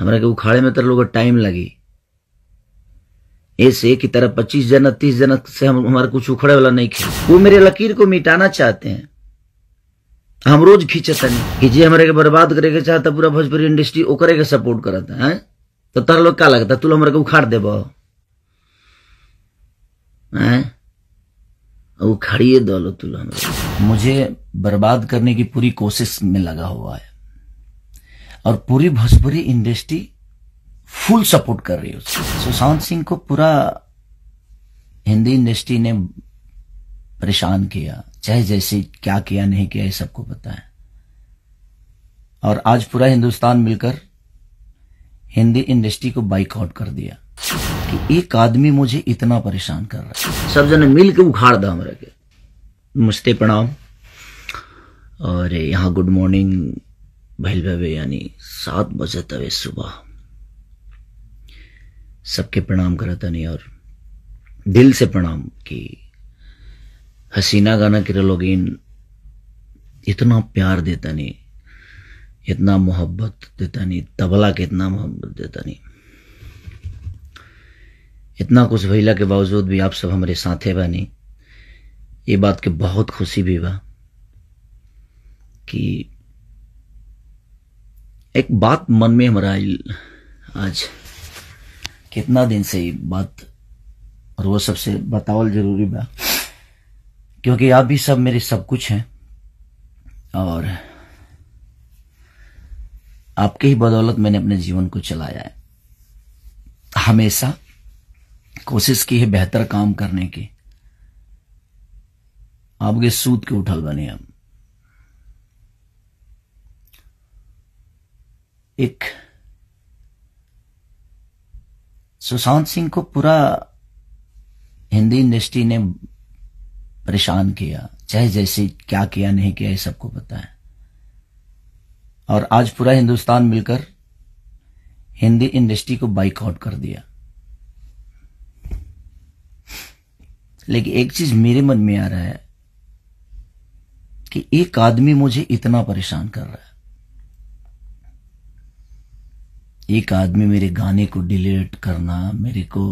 हमारा के उखाड़े में लोग टाइम लगी ऐसे की तरह पच्चीस जन तीस जन से हम हमारा कुछ उखड़े वाला नहीं खेल वो मेरे लकीर को मिटाना चाहते हैं हम रोज खींचते नहीं कि हमारे के बर्बाद करे के चाहता पूरा भोजपुरी इंडस्ट्री ओकरे के सपोर्ट करता है तो तर लोग क्या लगता तू हमारे को उखाड़ देब उखाड़िए दो तुल मुझे बर्बाद करने की पूरी कोशिश में लगा हुआ है और पूरी भोजपुरी इंडस्ट्री फुल सपोर्ट कर रही है सुशांत सिंह को पूरा हिंदी इंडस्ट्री ने परेशान किया चाहे जैसे क्या किया नहीं किया ये सबको पता है और आज पूरा हिंदुस्तान मिलकर हिंदी इंडस्ट्री को बाइकआउट कर दिया कि एक आदमी मुझे इतना परेशान कर रहा है सब जने मिल के उखाड़ दाम रखे मुस्ते प्रणाम और यहाँ गुड मॉर्निंग भवे यानी सात बजे तवे सुबह सबके प्रणाम करा था नहीं और दिल से प्रणाम कि हसीना गाना किरा लोगीन इतना प्यार देता नहीं इतना मोहब्बत देता नहीं तबला के इतना मोहब्बत देता नहीं इतना कुछ भैला के बावजूद भी आप सब हमारे साथ है बनी ये बात के बहुत खुशी भी बा कि एक बात मन में हमारा आज कितना दिन से ही बात और वो सबसे बतावल जरूरी बा क्योंकि आप भी सब मेरे सब कुछ हैं और आपके ही बदौलत मैंने अपने जीवन को चलाया है हमेशा कोशिश की है बेहतर काम करने की आपके सूद के उठल बने हम एक सुशांत सिंह को पूरा हिंदी इंडस्ट्री ने परेशान किया चाहे जैसे क्या किया नहीं किया ये सबको पता है और आज पूरा हिंदुस्तान मिलकर हिंदी इंडस्ट्री को बाइकआउट कर दिया लेकिन एक चीज मेरे मन में आ रहा है कि एक आदमी मुझे इतना परेशान कर रहा है एक आदमी मेरे गाने को डिलीट करना मेरे को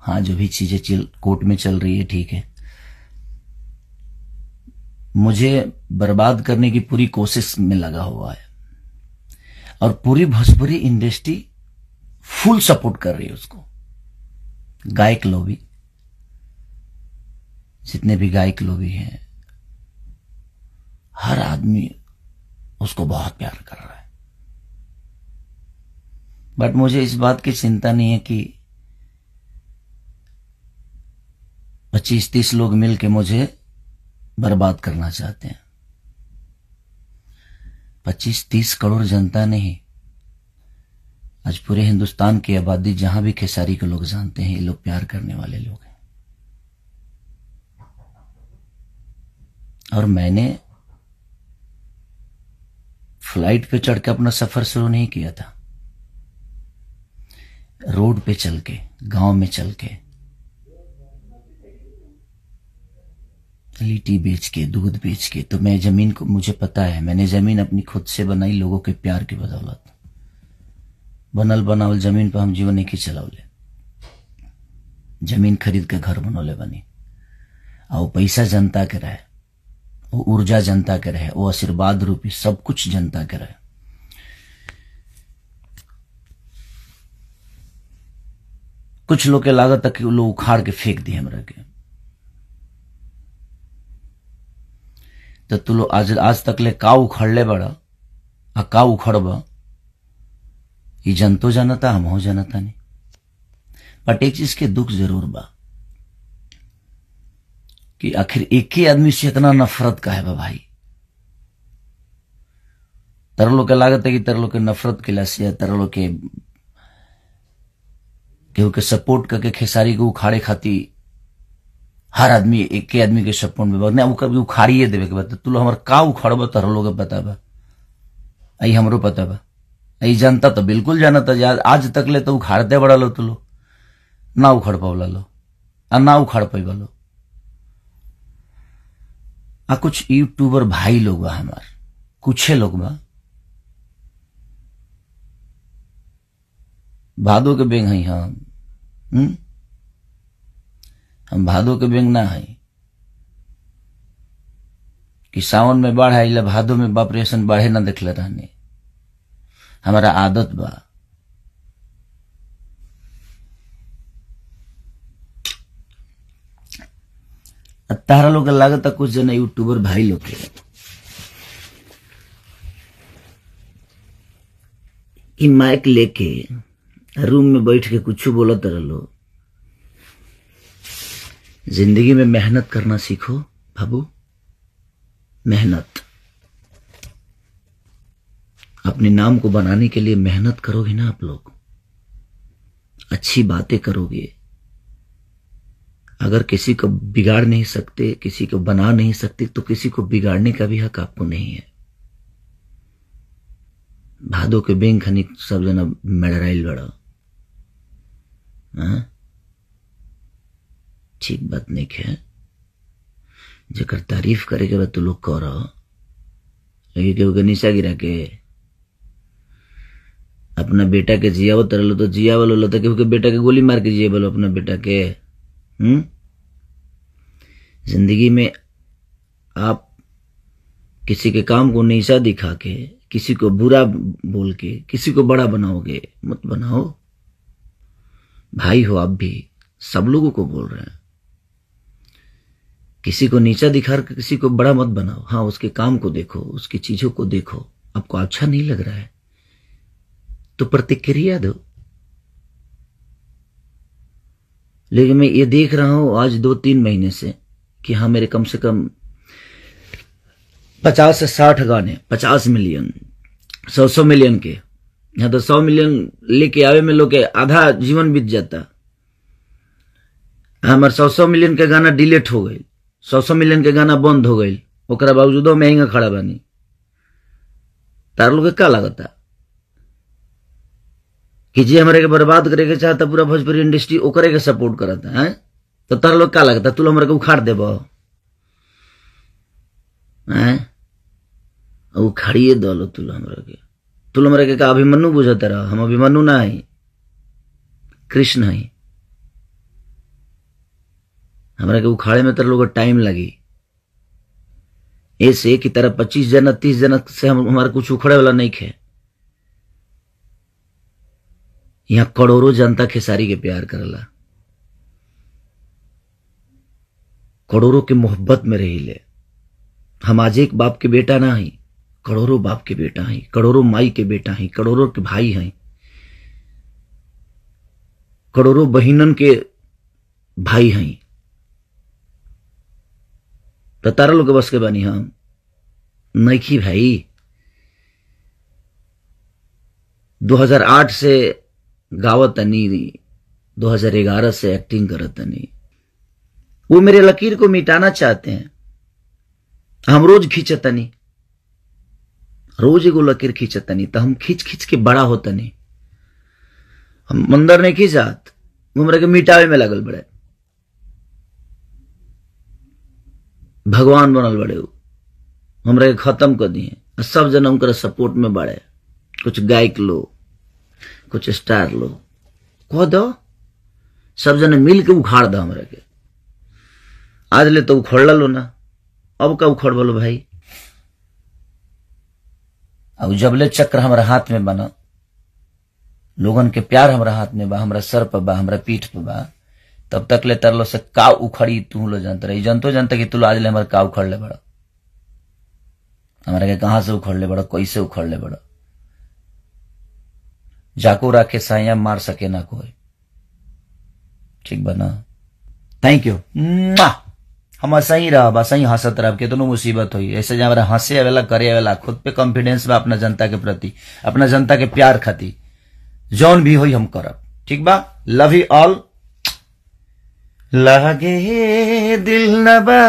हाँ जो भी चीज़ें चल कोर्ट में चल रही है ठीक है मुझे बर्बाद करने की पूरी कोशिश में लगा हुआ है और पूरी भोजपुरी इंडस्ट्री फुल सपोर्ट कर रही है उसको गायक लोबी जितने भी गायक लोबी हैं हर आदमी उसको बहुत प्यार कर रहा है बट मुझे इस बात की चिंता नहीं है कि पच्चीस तीस लोग मिलके मुझे बर्बाद करना चाहते हैं पच्चीस तीस करोड़ जनता नहीं आज पूरे हिंदुस्तान की आबादी जहां भी खेसारी के लोग जानते हैं ये लोग प्यार करने वाले लोग हैं और मैंने फ्लाइट पे चढ़ के अपना सफर शुरू नहीं किया था रोड पे चल के गांव में चल के लिट्टी बेच के दूध बेच के तो मैं जमीन को मुझे पता है मैंने जमीन अपनी खुद से बनाई लोगों के प्यार की बदौलत बनल बनावल जमीन पर हम जीवन एक ही ले जमीन खरीद के घर बनौले बनी आ पैसा जनता के रहे वो ऊर्जा जनता के रहे वो आशीर्वाद रूपी सब कुछ जनता के रहे कुछ लोग के लागत तक लोग उखाड़ के फेंक दिए हमारा के तो तू लोग आज आज तक ले का ले बड़ा आ का उखड़बा ये जनतो जानता हम जानता नहीं बट एक चीज के दुख जरूर बा कि आखिर एक ही आदमी से इतना नफरत का है बा भाई तरलो के लागत है कि तरलो के नफरत के लिए तरलो के केहू के सपोर्ट करके खेसारी के उखाड़े खाती हर आदमी एक आदमी के सपोर्ट में नहीं कभी उखाड़िए देवे के बाद तू तो लोग हमारे का उखाड़ब तोहर लोग पता बा आई हमरो पता बा आई जनता तो बिल्कुल जानता यार आज तक ले तो उखाड़ते बड़ा लो तू लोग ना उखाड़ पावला लो आ ना उखाड़ पैबा लो आ कुछ यूट्यूबर भाई लोग बा हमार कुछ लोग बा भादो के बेंग हई हम हाँ। हम्म? हम भादो के ना है कि सावन में बाढ़ आई भादो में बाप रेशन बाढ़े ना देखले रहने हमारा आदत बा तारा लोग लागत कुछ जन यूट्यूबर भाई लोग माइक लेके रूम में बैठ के कुछ बोलत रहो जिंदगी में मेहनत करना सीखो बाबू मेहनत अपने नाम को बनाने के लिए मेहनत करोगे ना आप लोग अच्छी बातें करोगे अगर किसी को बिगाड़ नहीं सकते किसी को बना नहीं सकते तो किसी को बिगाड़ने का भी हक आपको नहीं है भादो के बेंग खनिक सब जना मेडराइल बड़ा हाँ? ठीक बात नहीं है जकर तारीफ करे के बाद तू लोग कह रहा हो के निशा गिरा के अपना बेटा के जिया तर लो तो जिया बोलो तो केहू के बेटा के गोली मार के जिया बोलो अपना बेटा के हम्म जिंदगी में आप किसी के काम को निशा दिखा के किसी को बुरा बोल के किसी को बड़ा बनाओगे मत बनाओ भाई हो आप भी सब लोगों को बोल रहे हैं किसी को नीचा दिखा किसी को बड़ा मत बनाओ हाँ उसके काम को देखो उसकी चीजों को देखो आपको अच्छा नहीं लग रहा है तो प्रतिक्रिया दो लेकिन मैं ये देख रहा हूं आज दो तीन महीने से कि हाँ मेरे कम से कम पचास से साठ गाने पचास मिलियन सौ सौ मिलियन के यहाँ तो सौ मिलियन लेके आवे में लोग आधा जीवन बीत जाता हमार सौ सौ मिलियन के गाना डिलेट हो गई सौ सौ मिलियन के गाना बंद हो गई ओकरा बावजूदो महंगा खड़ा बनी तार लोग का लगता कि जे हमारे के बर्बाद करे के चाहता पूरा भोजपुरी इंडस्ट्री ओकरे के सपोर्ट करता है तो तार लोग का लगता तू हमारे को उखाड़ देब उखाड़िए दलो तू हमारे के तुल के का बुझ तेरा हम अभिमनु ना है कृष्ण है हमारा के उखाड़े में तर लोग टाइम लगी ऐसे कि तेरा तरह पच्चीस जन तीस जन से हम हमारा कुछ उखड़े वाला नहीं खे यहां करोड़ों जनता खेसारी के प्यार करला करोड़ों के मोहब्बत में रही ले हम आज एक बाप के बेटा ना ही करोड़ों बाप के बेटा हैं करोड़ों माई के बेटा हैं करोड़ों के भाई हैं करोड़ों बहिनन के भाई हैं त तो तारा लोग बस के बनी हम नैखी भाई 2008 से गावत तनी 2011 से एक्टिंग करत वो मेरे लकीर को मिटाना चाहते हैं हम रोज खींचतनी एगो लकीर खींचतनी तो हम खींच खींच के बड़ा होतनी हम मंदर नहीं खींचात तो हमारे के मिटावे में लगल बड़े भगवान बनल बड़े हमारे के खत्म कर दिए सब जना हर सपोर्ट में बड़े कुछ गायक लो कुछ स्टार लो कह दो सब जन मिल के उखाड़ दो हमारे के आज ले तो लो ना अब का बोलो भाई अब जबले चक्र हमारे हाथ में बना लोगन के प्यार हमारा हाथ में बा हमारा सर पर बा हमारा पीठ पर बा तब तक ले तरलो से का उखड़ी तू लो जानते रही जनतो जनता कि तू आज ले हमारे का उखड़ ले बड़ा हमारा के कहा से उखड़ ले बड़ा कैसे उखड़ ले बड़ा जाको राखे साया मार सके ना कोई ठीक बना थैंक यू हम सही रह असाई हंसत रह कितनो मुसीबत हुई ऐसे जहाँ हंसे वाला करे वाला खुद पे कॉन्फिडेंस बा अपना जनता के प्रति अपना जनता के प्यार खाती जौन भी हो हम करब ठीक बा लव यू ऑल लगे दिल नबा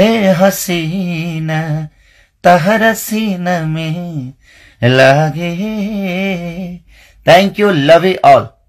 ए हसीना तहरा सीना में लगे thank you love you all